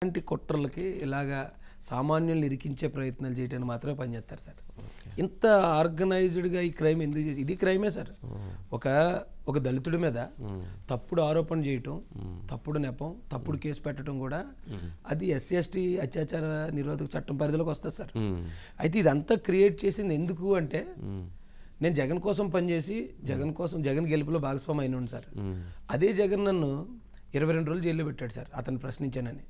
ఇలాంటి కుట్రలకి ఇలాగా సామాన్యుల్ని ఇరికించే ప్రయత్నాలు చేయడానికి మాత్రమే పనిచేస్తారు సార్ ఇంత ఆర్గనైజ్డ్గా ఈ క్రైమ్ ఎందుకు చేసి ఇది క్రైమే సార్ ఒక ఒక దళితుడి మీద తప్పుడు ఆరోపణ చేయటం తప్పుడు నెపం తప్పుడు కేసు పెట్టడం కూడా అది ఎస్సీ ఎస్టీ అత్యాచార నిరోధక చట్టం పరిధిలోకి వస్తుంది సార్ అయితే ఇదంతా క్రియేట్ చేసింది ఎందుకు అంటే నేను జగన్ కోసం పనిచేసి జగన్ కోసం జగన్ గెలుపులో భాగస్వామి అయినాను సార్ అదే జగన్ నన్ను ఇరవై రెండు రోజులు జైల్లో పెట్టాడు సార్ అతను ప్రశ్నించానని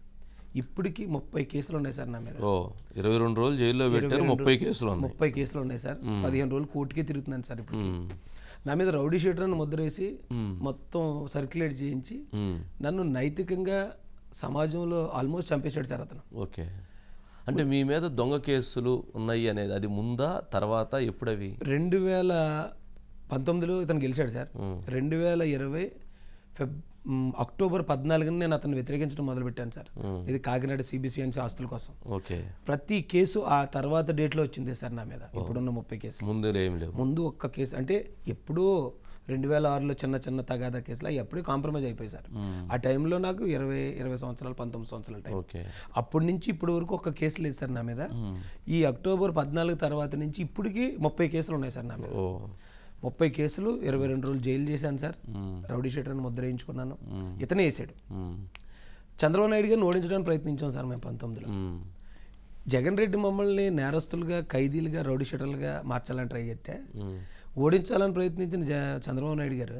ఇప్పటికి ముప్పై కేసులు ఉన్నాయి సార్ నా మీద ఇరవై రెండు రోజులు జైల్లో పెట్టారు ముప్పై కేసులు ముప్పై కేసులు ఉన్నాయి సార్ పదిహేను రోజులు కోర్టుకే తిరుగుతున్నాను సార్ ఇప్పుడు నా మీద రౌడీ షీటర్ ముద్రేసి మొత్తం సర్క్యులేట్ చేయించి నన్ను నైతికంగా సమాజంలో ఆల్మోస్ట్ చంపేశాడు సార్ అతను ఓకే అంటే మీ మీద దొంగ కేసులు ఉన్నాయి అనేది అది ముందా తర్వాత ఎప్పుడవి రెండు వేల పంతొమ్మిదిలో ఇతను గెలిచాడు సార్ రెండు వేల ఇరవై ఫెబ్ అక్టోబర్ పద్నాలుగుని నేను అతను వ్యతిరేకించడం మొదలుపెట్టాను సార్ ఇది కాకినాడ సిబిసిఎన్సీ ఆస్తుల కోసం ఓకే ప్రతి కేసు ఆ తర్వాత డేట్లో వచ్చింది సార్ నా మీద ఇప్పుడున్న ముప్పై కేసు ముందు ముందు ఒక్క కేసు అంటే ఎప్పుడూ రెండు వేల ఆరులో చిన్న చిన్న తగాదా కేసులు అవి ఎప్పుడూ కాంప్రమైజ్ అయిపోయాయి సార్ ఆ టైంలో నాకు ఇరవై ఇరవై సంవత్సరాలు పంతొమ్మిది సంవత్సరాల టైం అప్పటి నుంచి ఇప్పటి వరకు ఒక కేసు లేదు సార్ నా మీద ఈ అక్టోబర్ పద్నాలుగు తర్వాత నుంచి ఇప్పటికి ముప్పై కేసులు ఉన్నాయి సార్ నా మీద ముప్పై కేసులు ఇరవై రెండు రోజులు జైలు చేశాను సార్ రౌడీ షెటర్ని ముద్ర వేయించుకున్నాను ఇతనే వేసాడు చంద్రబాబు నాయుడు గారిని ఓడించడానికి ప్రయత్నించాం సార్ మేము పంతొమ్మిదిలో జగన్ రెడ్డి మమ్మల్ని నేరస్తులుగా ఖైదీలుగా రౌడీ షీటర్లుగా మార్చాలని ట్రై చేస్తే ఓడించాలని ప్రయత్నించిన చంద్రబాబు నాయుడు గారు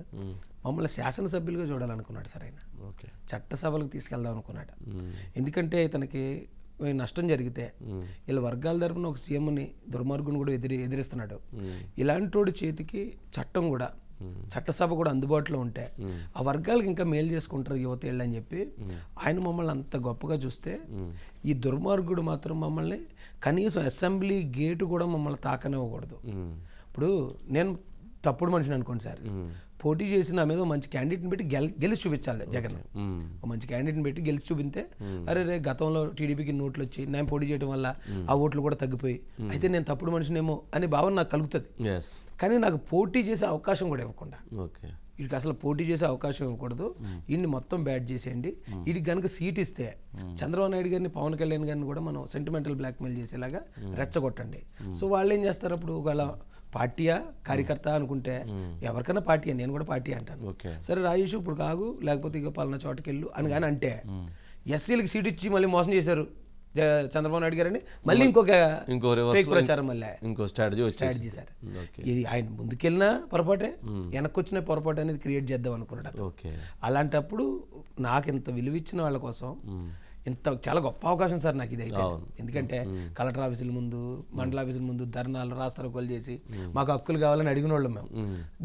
మమ్మల్ని శాసనసభ్యులుగా చూడాలనుకున్నాడు సార్ ఆయన చట్టసభలకు తీసుకెళ్దాం అనుకున్నాడు ఎందుకంటే ఇతనికి నష్టం జరిగితే ఇలా వర్గాల తరపున ఒక సీఎంని దుర్మార్గుని కూడా ఎదిరి ఎదిరిస్తున్నాడు ఇలాంటి చేతికి చట్టం కూడా చట్టసభ కూడా అందుబాటులో ఉంటే ఆ వర్గాలకు ఇంకా మేలు చేసుకుంటారు యువత వెళ్ళని అని చెప్పి ఆయన మమ్మల్ని అంత గొప్పగా చూస్తే ఈ దుర్మార్గుడు మాత్రం మమ్మల్ని కనీసం అసెంబ్లీ గేటు కూడా మమ్మల్ని తాకనివ్వకూడదు ఇప్పుడు నేను తప్పుడు మనిషిని అనుకోండి సార్ పోటీ చేసి నా మీద మంచి క్యాండిడేట్ని పెట్టి గెలిచి చూపించాలి జగన్ ఒక మంచి క్యాండిడేట్ని పెట్టి గెలిచి చూపితే అరే రే గతంలో టీడీపీకి నోట్లు వచ్చి నేను పోటీ చేయడం వల్ల ఆ ఓట్లు కూడా తగ్గిపోయి అయితే నేను తప్పుడు మనిషినేమో అనే భావన నాకు కలుగుతుంది కానీ నాకు పోటీ చేసే అవకాశం కూడా ఇవ్వకుండా ఓకే వీడికి అసలు పోటీ చేసే అవకాశం ఇవ్వకూడదు వీడిని మొత్తం బ్యాట్ చేసేయండి వీడికి కనుక సీట్ ఇస్తే చంద్రబాబు నాయుడు గారిని పవన్ కళ్యాణ్ గారిని కూడా మనం సెంటిమెంటల్ బ్లాక్మెయిల్ చేసేలాగా రెచ్చగొట్టండి సో వాళ్ళు ఏం చేస్తారు అప్పుడు ఒకవేళ పార్టీయా కార్యకర్త అనుకుంటే ఎవరికైనా పార్టీ నేను కూడా పార్టీ అంటాను సరే రాజేష్ ఇప్పుడు కాగు లేకపోతే ఇక పాలన చోటకి అని కానీ అంటే ఎస్సీలకు సీట్ ఇచ్చి మళ్ళీ మోసం చేశారు చంద్రబాబు నాయుడు గారని మళ్ళీ ఇంకొక ఇంకో ప్రచారం మళ్ళీ ఇంకో స్ట్రాటజీ స్ట్రాటజీ సార్ ఇది ఆయన ముందుకెళ్ళినా పొరపాటే వెనక్కి వచ్చిన పొరపాటు అనేది క్రియేట్ చేద్దాం అనుకున్నాడు అలాంటప్పుడు నాకు ఇంత విలువిచ్చిన వాళ్ళ కోసం ఇంత చాలా గొప్ప అవకాశం సార్ నాకు అయితే ఎందుకంటే కలెక్టర్ ఆఫీసుల ముందు మండల ఆఫీసుల ముందు ధర్నాలు కొలు చేసి మాకు హక్కులు కావాలని అడిగిన వాళ్ళం మేము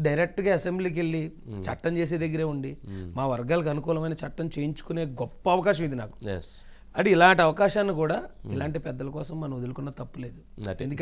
డైరెక్ట్గా అసెంబ్లీకి వెళ్ళి చట్టం చేసే దగ్గరే ఉండి మా వర్గాలకు అనుకూలమైన చట్టం చేయించుకునే గొప్ప అవకాశం ఇది నాకు అంటే ఇలాంటి అవకాశాన్ని కూడా ఇలాంటి పెద్దల కోసం మనం వదులుకున్న లేదు ఎందుకంటే